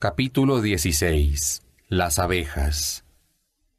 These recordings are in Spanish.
Capítulo 16. Las abejas.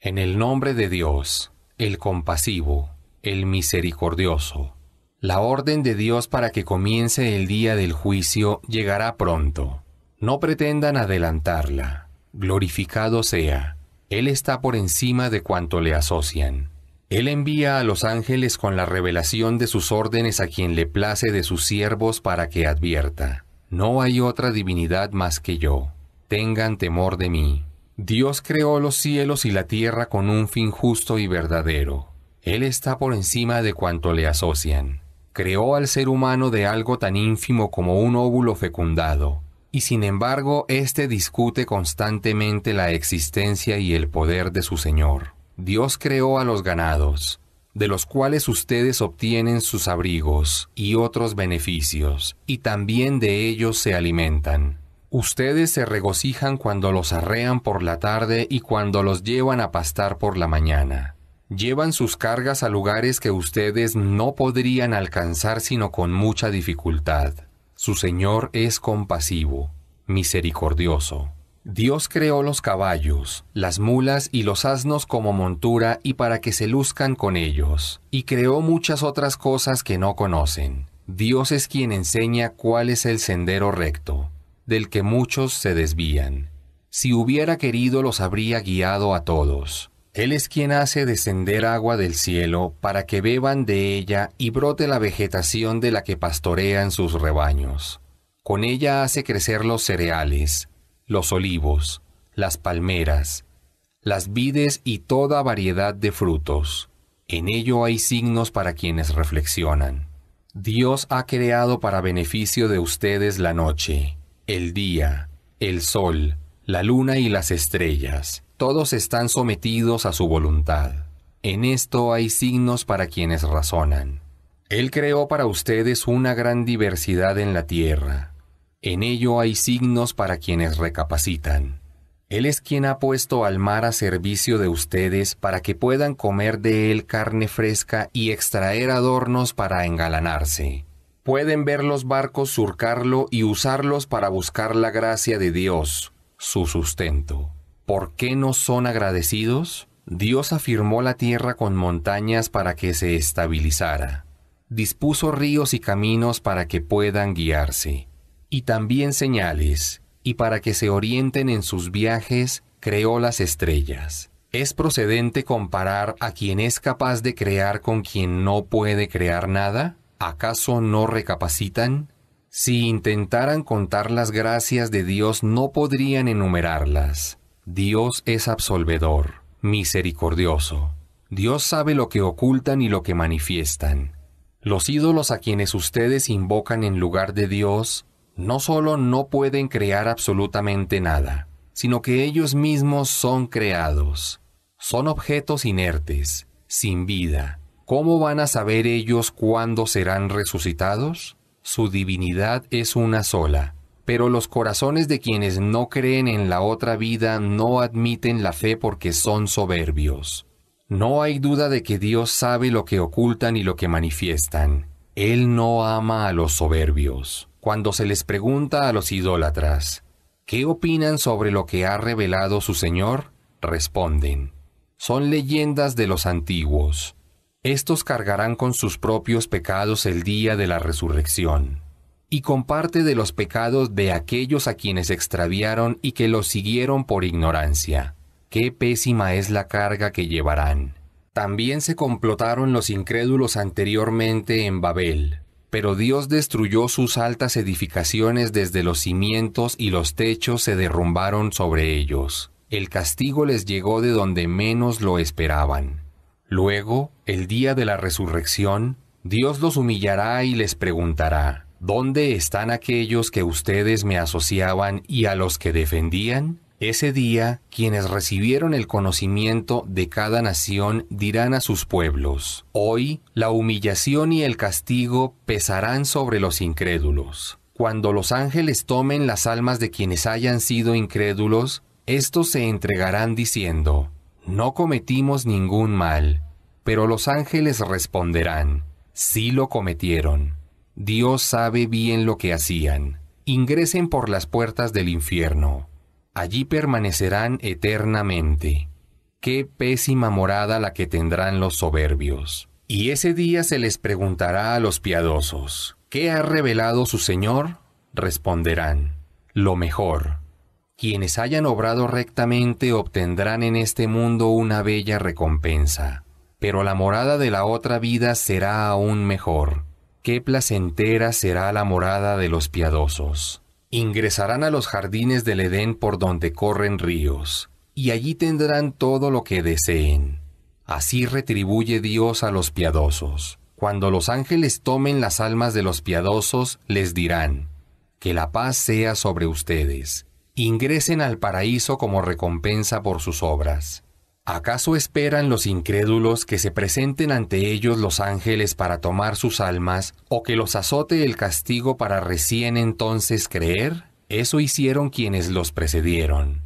En el nombre de Dios, el compasivo, el misericordioso. La orden de Dios para que comience el día del juicio llegará pronto. No pretendan adelantarla. Glorificado sea. Él está por encima de cuanto le asocian. Él envía a los ángeles con la revelación de sus órdenes a quien le place de sus siervos para que advierta. No hay otra divinidad más que yo tengan temor de mí. Dios creó los cielos y la tierra con un fin justo y verdadero. Él está por encima de cuanto le asocian. Creó al ser humano de algo tan ínfimo como un óvulo fecundado, y sin embargo éste discute constantemente la existencia y el poder de su Señor. Dios creó a los ganados, de los cuales ustedes obtienen sus abrigos y otros beneficios, y también de ellos se alimentan. Ustedes se regocijan cuando los arrean por la tarde y cuando los llevan a pastar por la mañana. Llevan sus cargas a lugares que ustedes no podrían alcanzar sino con mucha dificultad. Su Señor es compasivo, misericordioso. Dios creó los caballos, las mulas y los asnos como montura y para que se luzcan con ellos, y creó muchas otras cosas que no conocen. Dios es quien enseña cuál es el sendero recto del que muchos se desvían. Si hubiera querido los habría guiado a todos. Él es quien hace descender agua del cielo para que beban de ella y brote la vegetación de la que pastorean sus rebaños. Con ella hace crecer los cereales, los olivos, las palmeras, las vides y toda variedad de frutos. En ello hay signos para quienes reflexionan. Dios ha creado para beneficio de ustedes la noche, el día, el sol, la luna y las estrellas, todos están sometidos a su voluntad. En esto hay signos para quienes razonan. Él creó para ustedes una gran diversidad en la tierra. En ello hay signos para quienes recapacitan. Él es quien ha puesto al mar a servicio de ustedes para que puedan comer de él carne fresca y extraer adornos para engalanarse pueden ver los barcos surcarlo y usarlos para buscar la gracia de Dios, su sustento. ¿Por qué no son agradecidos? Dios afirmó la tierra con montañas para que se estabilizara. Dispuso ríos y caminos para que puedan guiarse. Y también señales, y para que se orienten en sus viajes, creó las estrellas. Es procedente comparar a quien es capaz de crear con quien no puede crear nada? ¿acaso no recapacitan? Si intentaran contar las gracias de Dios no podrían enumerarlas. Dios es absolvedor, misericordioso. Dios sabe lo que ocultan y lo que manifiestan. Los ídolos a quienes ustedes invocan en lugar de Dios no solo no pueden crear absolutamente nada, sino que ellos mismos son creados. Son objetos inertes, sin vida, ¿Cómo van a saber ellos cuándo serán resucitados? Su divinidad es una sola, pero los corazones de quienes no creen en la otra vida no admiten la fe porque son soberbios. No hay duda de que Dios sabe lo que ocultan y lo que manifiestan. Él no ama a los soberbios. Cuando se les pregunta a los idólatras, ¿qué opinan sobre lo que ha revelado su Señor? Responden, son leyendas de los antiguos estos cargarán con sus propios pecados el día de la resurrección, y con parte de los pecados de aquellos a quienes extraviaron y que los siguieron por ignorancia. Qué pésima es la carga que llevarán. También se complotaron los incrédulos anteriormente en Babel, pero Dios destruyó sus altas edificaciones desde los cimientos y los techos se derrumbaron sobre ellos. El castigo les llegó de donde menos lo esperaban. Luego, el día de la resurrección, Dios los humillará y les preguntará, ¿dónde están aquellos que ustedes me asociaban y a los que defendían? Ese día, quienes recibieron el conocimiento de cada nación dirán a sus pueblos, Hoy la humillación y el castigo pesarán sobre los incrédulos. Cuando los ángeles tomen las almas de quienes hayan sido incrédulos, estos se entregarán diciendo, no cometimos ningún mal, pero los ángeles responderán, sí lo cometieron. Dios sabe bien lo que hacían. Ingresen por las puertas del infierno. Allí permanecerán eternamente. Qué pésima morada la que tendrán los soberbios. Y ese día se les preguntará a los piadosos, ¿qué ha revelado su Señor? Responderán, lo mejor quienes hayan obrado rectamente obtendrán en este mundo una bella recompensa, pero la morada de la otra vida será aún mejor. Qué placentera será la morada de los piadosos. Ingresarán a los jardines del Edén por donde corren ríos, y allí tendrán todo lo que deseen. Así retribuye Dios a los piadosos. Cuando los ángeles tomen las almas de los piadosos, les dirán, Que la paz sea sobre ustedes ingresen al paraíso como recompensa por sus obras. ¿Acaso esperan los incrédulos que se presenten ante ellos los ángeles para tomar sus almas o que los azote el castigo para recién entonces creer? Eso hicieron quienes los precedieron.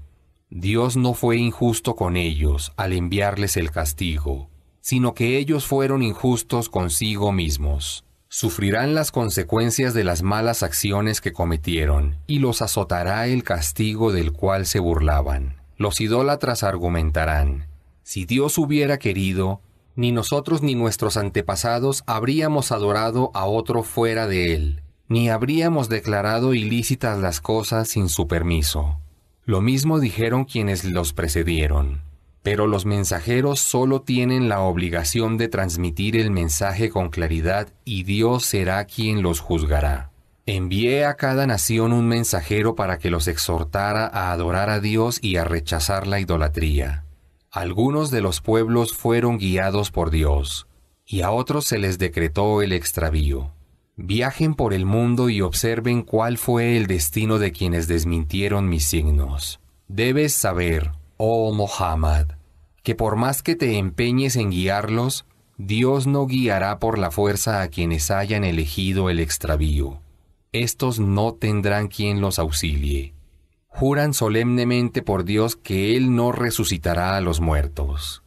Dios no fue injusto con ellos al enviarles el castigo, sino que ellos fueron injustos consigo mismos sufrirán las consecuencias de las malas acciones que cometieron, y los azotará el castigo del cual se burlaban. Los idólatras argumentarán, si Dios hubiera querido, ni nosotros ni nuestros antepasados habríamos adorado a otro fuera de él, ni habríamos declarado ilícitas las cosas sin su permiso. Lo mismo dijeron quienes los precedieron. Pero los mensajeros solo tienen la obligación de transmitir el mensaje con claridad y Dios será quien los juzgará. Envié a cada nación un mensajero para que los exhortara a adorar a Dios y a rechazar la idolatría. Algunos de los pueblos fueron guiados por Dios, y a otros se les decretó el extravío. Viajen por el mundo y observen cuál fue el destino de quienes desmintieron mis signos. Debes saber, Oh Mohammed, que por más que te empeñes en guiarlos, Dios no guiará por la fuerza a quienes hayan elegido el extravío. Estos no tendrán quien los auxilie. Juran solemnemente por Dios que Él no resucitará a los muertos.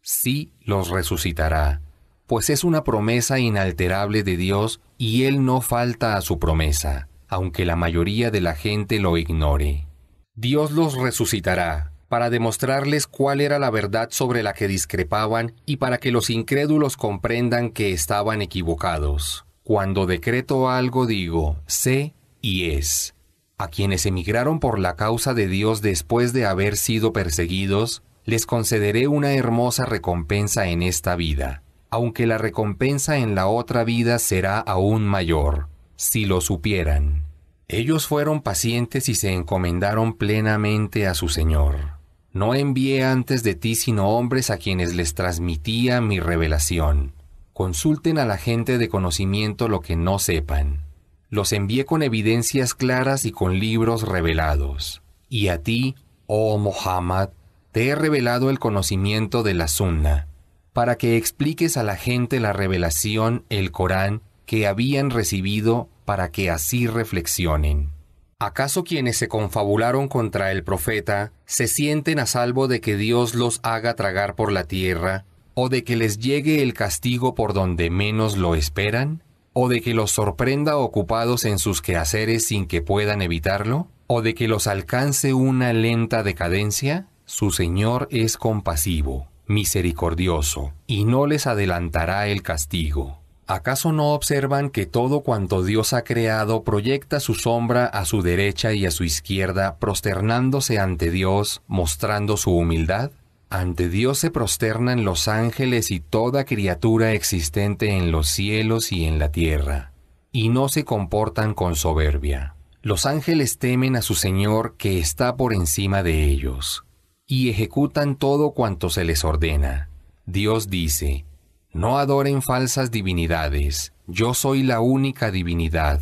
Sí los resucitará, pues es una promesa inalterable de Dios y Él no falta a su promesa, aunque la mayoría de la gente lo ignore. Dios los resucitará, para demostrarles cuál era la verdad sobre la que discrepaban y para que los incrédulos comprendan que estaban equivocados. Cuando decreto algo digo, sé y es. A quienes emigraron por la causa de Dios después de haber sido perseguidos, les concederé una hermosa recompensa en esta vida, aunque la recompensa en la otra vida será aún mayor, si lo supieran. Ellos fueron pacientes y se encomendaron plenamente a su Señor. No envié antes de ti sino hombres a quienes les transmitía mi revelación. Consulten a la gente de conocimiento lo que no sepan. Los envié con evidencias claras y con libros revelados. Y a ti, oh Muhammad, te he revelado el conocimiento de la Sunna, para que expliques a la gente la revelación, el Corán, que habían recibido para que así reflexionen. ¿Acaso quienes se confabularon contra el profeta se sienten a salvo de que Dios los haga tragar por la tierra, o de que les llegue el castigo por donde menos lo esperan, o de que los sorprenda ocupados en sus quehaceres sin que puedan evitarlo, o de que los alcance una lenta decadencia? Su Señor es compasivo, misericordioso, y no les adelantará el castigo. ¿Acaso no observan que todo cuanto Dios ha creado proyecta su sombra a su derecha y a su izquierda, prosternándose ante Dios, mostrando su humildad? Ante Dios se prosternan los ángeles y toda criatura existente en los cielos y en la tierra, y no se comportan con soberbia. Los ángeles temen a su Señor que está por encima de ellos, y ejecutan todo cuanto se les ordena. Dios dice, no adoren falsas divinidades, yo soy la única divinidad.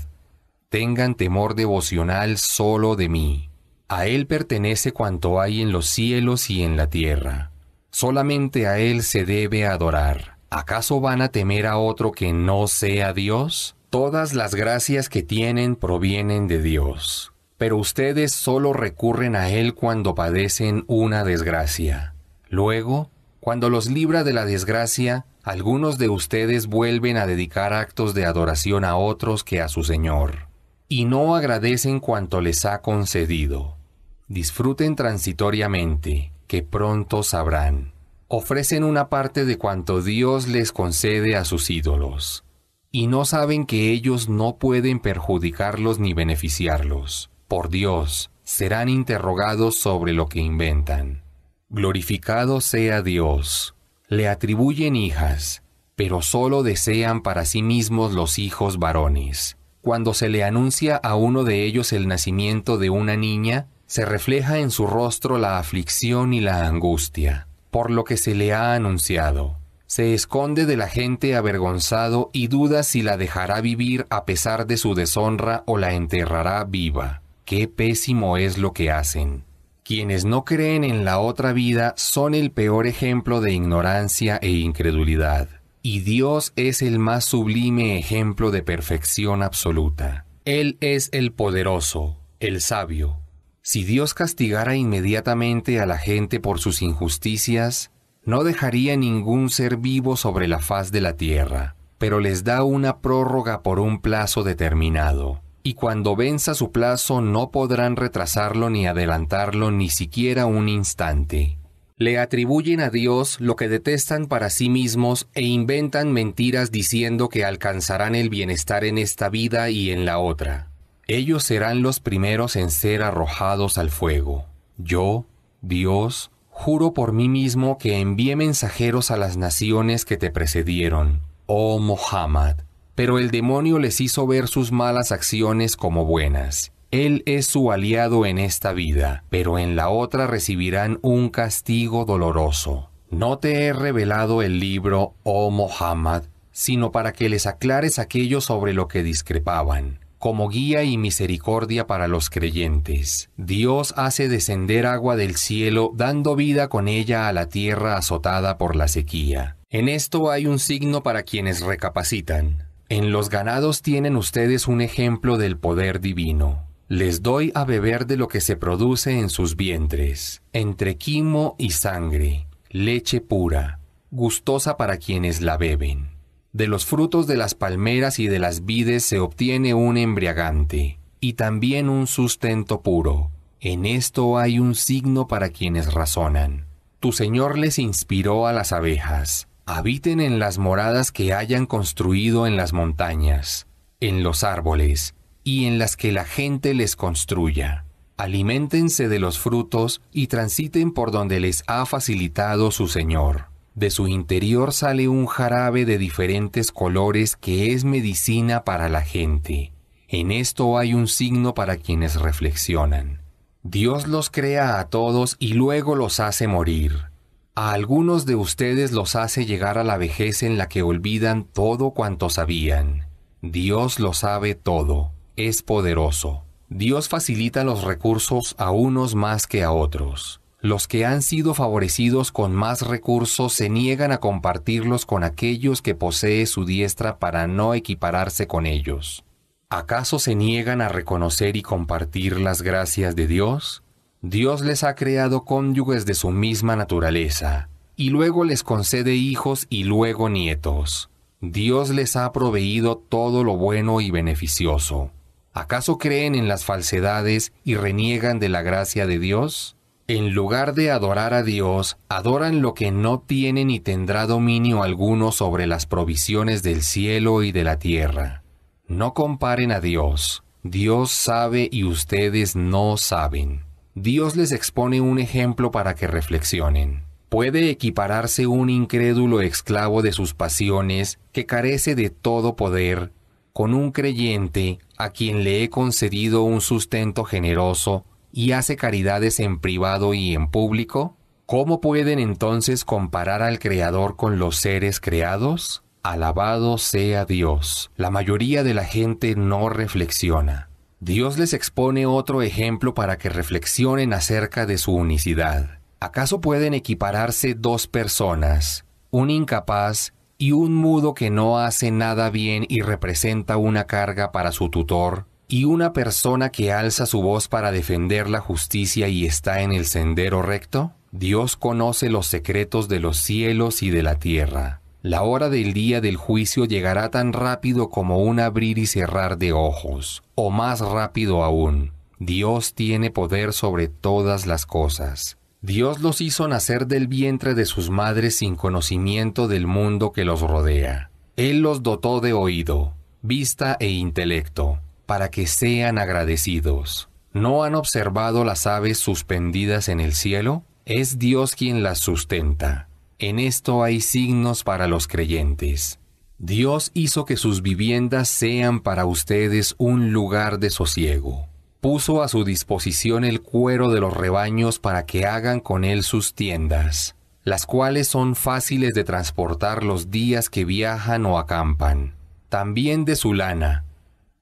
Tengan temor devocional solo de mí. A Él pertenece cuanto hay en los cielos y en la tierra. Solamente a Él se debe adorar. ¿Acaso van a temer a otro que no sea Dios? Todas las gracias que tienen provienen de Dios, pero ustedes solo recurren a Él cuando padecen una desgracia. Luego, cuando los libra de la desgracia, algunos de ustedes vuelven a dedicar actos de adoración a otros que a su Señor, y no agradecen cuanto les ha concedido. Disfruten transitoriamente, que pronto sabrán. Ofrecen una parte de cuanto Dios les concede a sus ídolos, y no saben que ellos no pueden perjudicarlos ni beneficiarlos. Por Dios, serán interrogados sobre lo que inventan. Glorificado sea Dios le atribuyen hijas, pero solo desean para sí mismos los hijos varones. Cuando se le anuncia a uno de ellos el nacimiento de una niña, se refleja en su rostro la aflicción y la angustia, por lo que se le ha anunciado. Se esconde de la gente avergonzado y duda si la dejará vivir a pesar de su deshonra o la enterrará viva. Qué pésimo es lo que hacen. Quienes no creen en la otra vida son el peor ejemplo de ignorancia e incredulidad. Y Dios es el más sublime ejemplo de perfección absoluta. Él es el poderoso, el sabio. Si Dios castigara inmediatamente a la gente por sus injusticias, no dejaría ningún ser vivo sobre la faz de la tierra, pero les da una prórroga por un plazo determinado y cuando venza su plazo no podrán retrasarlo ni adelantarlo ni siquiera un instante. Le atribuyen a Dios lo que detestan para sí mismos e inventan mentiras diciendo que alcanzarán el bienestar en esta vida y en la otra. Ellos serán los primeros en ser arrojados al fuego. Yo, Dios, juro por mí mismo que envié mensajeros a las naciones que te precedieron, oh Muhammad pero el demonio les hizo ver sus malas acciones como buenas. Él es su aliado en esta vida, pero en la otra recibirán un castigo doloroso. No te he revelado el libro, oh Mohammed, sino para que les aclares aquello sobre lo que discrepaban como guía y misericordia para los creyentes. Dios hace descender agua del cielo, dando vida con ella a la tierra azotada por la sequía. En esto hay un signo para quienes recapacitan. En los ganados tienen ustedes un ejemplo del poder divino. Les doy a beber de lo que se produce en sus vientres, entre quimo y sangre, leche pura, gustosa para quienes la beben. De los frutos de las palmeras y de las vides se obtiene un embriagante, y también un sustento puro. En esto hay un signo para quienes razonan. Tu Señor les inspiró a las abejas, Habiten en las moradas que hayan construido en las montañas, en los árboles, y en las que la gente les construya. Aliméntense de los frutos y transiten por donde les ha facilitado su Señor. De su interior sale un jarabe de diferentes colores que es medicina para la gente. En esto hay un signo para quienes reflexionan. Dios los crea a todos y luego los hace morir a algunos de ustedes los hace llegar a la vejez en la que olvidan todo cuanto sabían. Dios lo sabe todo, es poderoso. Dios facilita los recursos a unos más que a otros. Los que han sido favorecidos con más recursos se niegan a compartirlos con aquellos que posee su diestra para no equipararse con ellos. ¿Acaso se niegan a reconocer y compartir las gracias de Dios? Dios les ha creado cónyuges de su misma naturaleza, y luego les concede hijos y luego nietos. Dios les ha proveído todo lo bueno y beneficioso. ¿Acaso creen en las falsedades y reniegan de la gracia de Dios? En lugar de adorar a Dios, adoran lo que no tiene ni tendrá dominio alguno sobre las provisiones del cielo y de la tierra. No comparen a Dios. Dios sabe y ustedes no saben. Dios les expone un ejemplo para que reflexionen. ¿Puede equipararse un incrédulo esclavo de sus pasiones, que carece de todo poder, con un creyente a quien le he concedido un sustento generoso y hace caridades en privado y en público? ¿Cómo pueden entonces comparar al Creador con los seres creados? Alabado sea Dios. La mayoría de la gente no reflexiona. Dios les expone otro ejemplo para que reflexionen acerca de su unicidad. ¿Acaso pueden equipararse dos personas, un incapaz y un mudo que no hace nada bien y representa una carga para su tutor, y una persona que alza su voz para defender la justicia y está en el sendero recto? Dios conoce los secretos de los cielos y de la tierra. La hora del día del juicio llegará tan rápido como un abrir y cerrar de ojos, o más rápido aún. Dios tiene poder sobre todas las cosas. Dios los hizo nacer del vientre de sus madres sin conocimiento del mundo que los rodea. Él los dotó de oído, vista e intelecto, para que sean agradecidos. ¿No han observado las aves suspendidas en el cielo? Es Dios quien las sustenta en esto hay signos para los creyentes. Dios hizo que sus viviendas sean para ustedes un lugar de sosiego. Puso a su disposición el cuero de los rebaños para que hagan con él sus tiendas, las cuales son fáciles de transportar los días que viajan o acampan. También de su lana,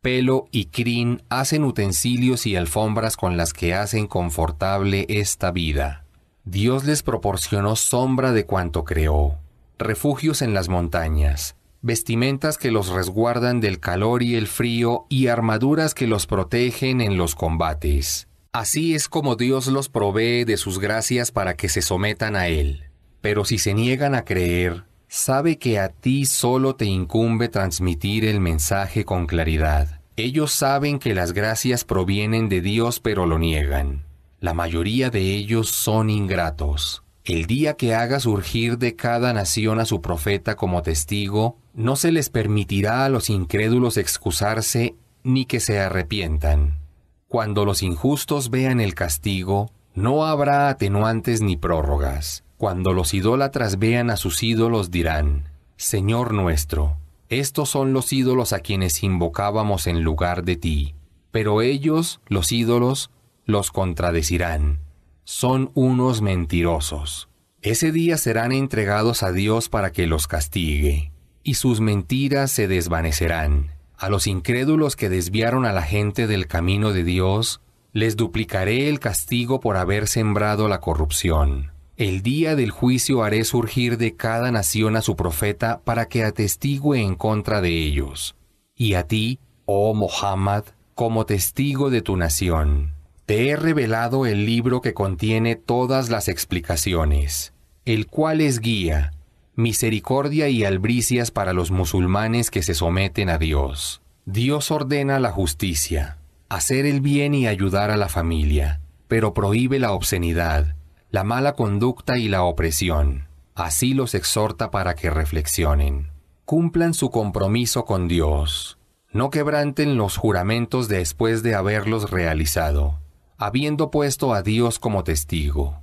pelo y crin hacen utensilios y alfombras con las que hacen confortable esta vida. Dios les proporcionó sombra de cuanto creó, refugios en las montañas, vestimentas que los resguardan del calor y el frío y armaduras que los protegen en los combates. Así es como Dios los provee de sus gracias para que se sometan a Él. Pero si se niegan a creer, sabe que a ti solo te incumbe transmitir el mensaje con claridad. Ellos saben que las gracias provienen de Dios pero lo niegan. La mayoría de ellos son ingratos. El día que haga surgir de cada nación a su profeta como testigo, no se les permitirá a los incrédulos excusarse ni que se arrepientan. Cuando los injustos vean el castigo, no habrá atenuantes ni prórrogas. Cuando los idólatras vean a sus ídolos dirán, Señor nuestro, estos son los ídolos a quienes invocábamos en lugar de ti. Pero ellos, los ídolos, los contradecirán. Son unos mentirosos. Ese día serán entregados a Dios para que los castigue, y sus mentiras se desvanecerán. A los incrédulos que desviaron a la gente del camino de Dios, les duplicaré el castigo por haber sembrado la corrupción. El día del juicio haré surgir de cada nación a su profeta para que atestigue en contra de ellos. Y a ti, oh Mohammed, como testigo de tu nación. Te he revelado el libro que contiene todas las explicaciones, el cual es guía, misericordia y albricias para los musulmanes que se someten a Dios. Dios ordena la justicia, hacer el bien y ayudar a la familia, pero prohíbe la obscenidad, la mala conducta y la opresión. Así los exhorta para que reflexionen. Cumplan su compromiso con Dios. No quebranten los juramentos después de haberlos realizado habiendo puesto a Dios como testigo.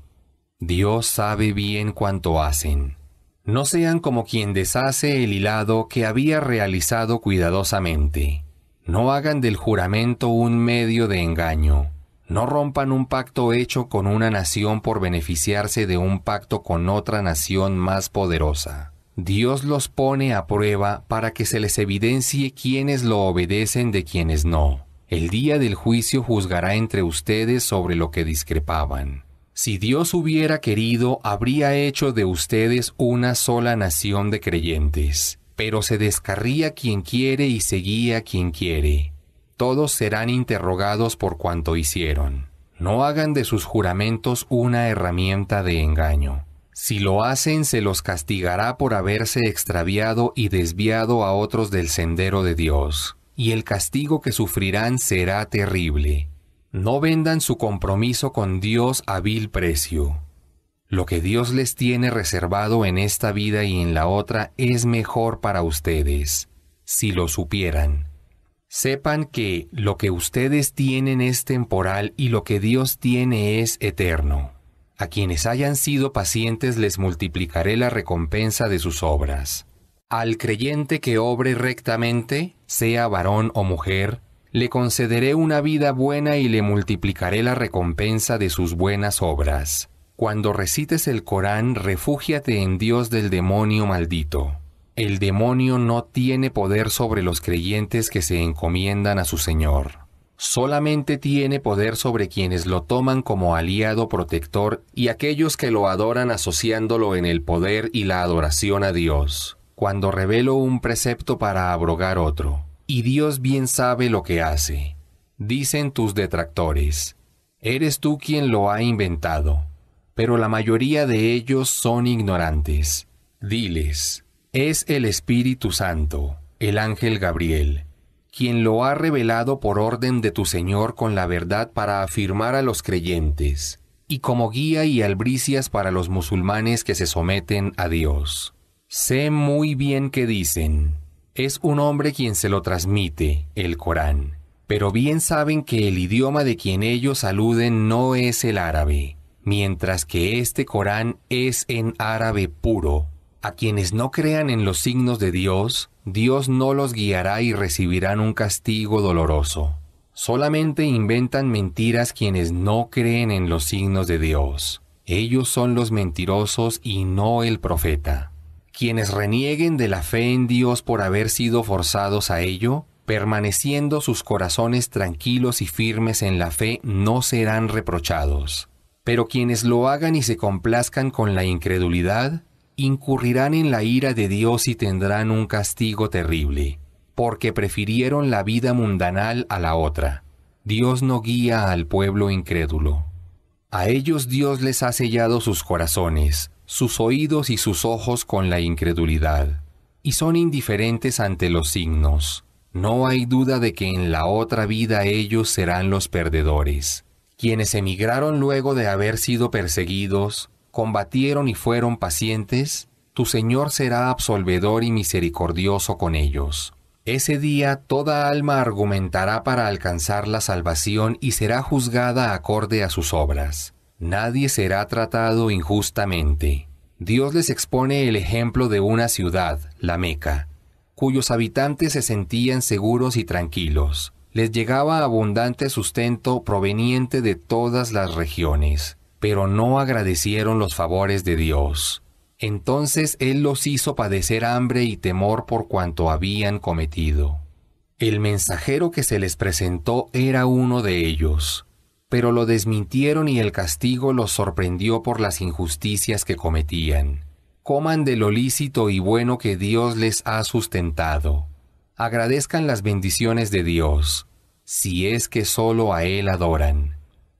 Dios sabe bien cuanto hacen. No sean como quien deshace el hilado que había realizado cuidadosamente. No hagan del juramento un medio de engaño. No rompan un pacto hecho con una nación por beneficiarse de un pacto con otra nación más poderosa. Dios los pone a prueba para que se les evidencie quienes lo obedecen de quienes no. El día del juicio juzgará entre ustedes sobre lo que discrepaban. Si Dios hubiera querido, habría hecho de ustedes una sola nación de creyentes, pero se descarría quien quiere y seguía quien quiere. Todos serán interrogados por cuanto hicieron. No hagan de sus juramentos una herramienta de engaño. Si lo hacen, se los castigará por haberse extraviado y desviado a otros del sendero de Dios y el castigo que sufrirán será terrible. No vendan su compromiso con Dios a vil precio. Lo que Dios les tiene reservado en esta vida y en la otra es mejor para ustedes, si lo supieran. Sepan que lo que ustedes tienen es temporal y lo que Dios tiene es eterno. A quienes hayan sido pacientes les multiplicaré la recompensa de sus obras. Al creyente que obre rectamente, sea varón o mujer, le concederé una vida buena y le multiplicaré la recompensa de sus buenas obras. Cuando recites el Corán, refúgiate en Dios del demonio maldito. El demonio no tiene poder sobre los creyentes que se encomiendan a su Señor. Solamente tiene poder sobre quienes lo toman como aliado protector y aquellos que lo adoran asociándolo en el poder y la adoración a Dios cuando revelo un precepto para abrogar otro, y Dios bien sabe lo que hace. Dicen tus detractores, eres tú quien lo ha inventado, pero la mayoría de ellos son ignorantes. Diles, es el Espíritu Santo, el ángel Gabriel, quien lo ha revelado por orden de tu Señor con la verdad para afirmar a los creyentes, y como guía y albricias para los musulmanes que se someten a Dios. Sé muy bien que dicen, es un hombre quien se lo transmite, el Corán, pero bien saben que el idioma de quien ellos aluden no es el árabe, mientras que este Corán es en árabe puro. A quienes no crean en los signos de Dios, Dios no los guiará y recibirán un castigo doloroso. Solamente inventan mentiras quienes no creen en los signos de Dios. Ellos son los mentirosos y no el profeta quienes renieguen de la fe en Dios por haber sido forzados a ello, permaneciendo sus corazones tranquilos y firmes en la fe, no serán reprochados. Pero quienes lo hagan y se complazcan con la incredulidad, incurrirán en la ira de Dios y tendrán un castigo terrible, porque prefirieron la vida mundanal a la otra. Dios no guía al pueblo incrédulo. A ellos Dios les ha sellado sus corazones, sus oídos y sus ojos con la incredulidad, y son indiferentes ante los signos. No hay duda de que en la otra vida ellos serán los perdedores. Quienes emigraron luego de haber sido perseguidos, combatieron y fueron pacientes, tu Señor será absolvedor y misericordioso con ellos. Ese día toda alma argumentará para alcanzar la salvación y será juzgada acorde a sus obras. Nadie será tratado injustamente. Dios les expone el ejemplo de una ciudad, la Meca, cuyos habitantes se sentían seguros y tranquilos. Les llegaba abundante sustento proveniente de todas las regiones, pero no agradecieron los favores de Dios. Entonces Él los hizo padecer hambre y temor por cuanto habían cometido. El mensajero que se les presentó era uno de ellos, pero lo desmintieron y el castigo los sorprendió por las injusticias que cometían. Coman de lo lícito y bueno que Dios les ha sustentado. Agradezcan las bendiciones de Dios, si es que sólo a Él adoran.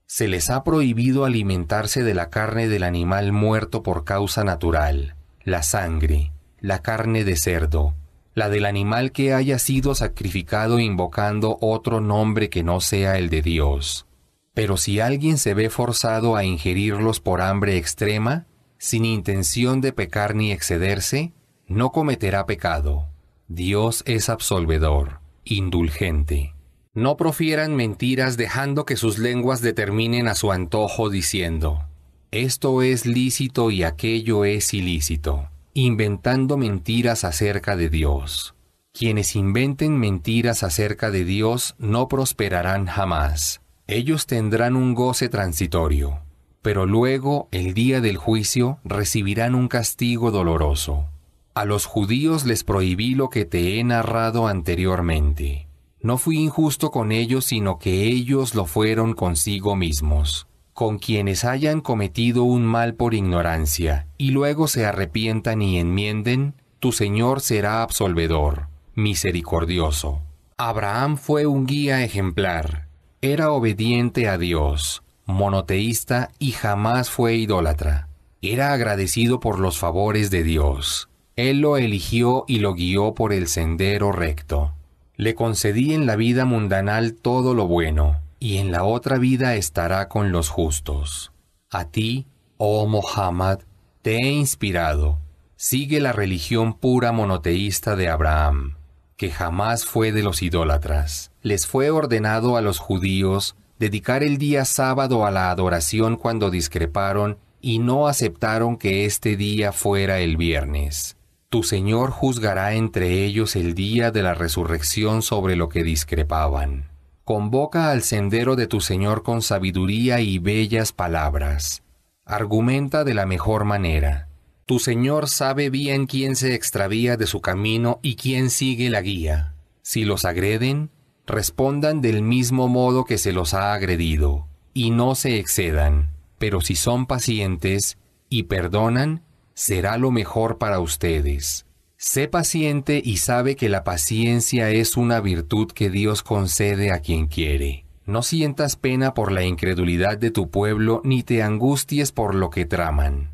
Se les ha prohibido alimentarse de la carne del animal muerto por causa natural, la sangre, la carne de cerdo, la del animal que haya sido sacrificado invocando otro nombre que no sea el de Dios pero si alguien se ve forzado a ingerirlos por hambre extrema, sin intención de pecar ni excederse, no cometerá pecado. Dios es absolvedor, indulgente. No profieran mentiras dejando que sus lenguas determinen a su antojo diciendo, esto es lícito y aquello es ilícito, inventando mentiras acerca de Dios. Quienes inventen mentiras acerca de Dios no prosperarán jamás ellos tendrán un goce transitorio, pero luego, el día del juicio, recibirán un castigo doloroso. A los judíos les prohibí lo que te he narrado anteriormente. No fui injusto con ellos, sino que ellos lo fueron consigo mismos, con quienes hayan cometido un mal por ignorancia, y luego se arrepientan y enmienden, tu Señor será absolvedor, misericordioso. Abraham fue un guía ejemplar, era obediente a Dios, monoteísta y jamás fue idólatra. Era agradecido por los favores de Dios. Él lo eligió y lo guió por el sendero recto. Le concedí en la vida mundanal todo lo bueno, y en la otra vida estará con los justos. A ti, oh Muhammad, te he inspirado. Sigue la religión pura monoteísta de Abraham que jamás fue de los idólatras. Les fue ordenado a los judíos dedicar el día sábado a la adoración cuando discreparon y no aceptaron que este día fuera el viernes. Tu Señor juzgará entre ellos el día de la resurrección sobre lo que discrepaban. Convoca al sendero de tu Señor con sabiduría y bellas palabras. Argumenta de la mejor manera tu Señor sabe bien quién se extravía de su camino y quién sigue la guía. Si los agreden, respondan del mismo modo que se los ha agredido, y no se excedan, pero si son pacientes y perdonan, será lo mejor para ustedes. Sé paciente y sabe que la paciencia es una virtud que Dios concede a quien quiere. No sientas pena por la incredulidad de tu pueblo ni te angusties por lo que traman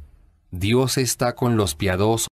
Dios está con los piadosos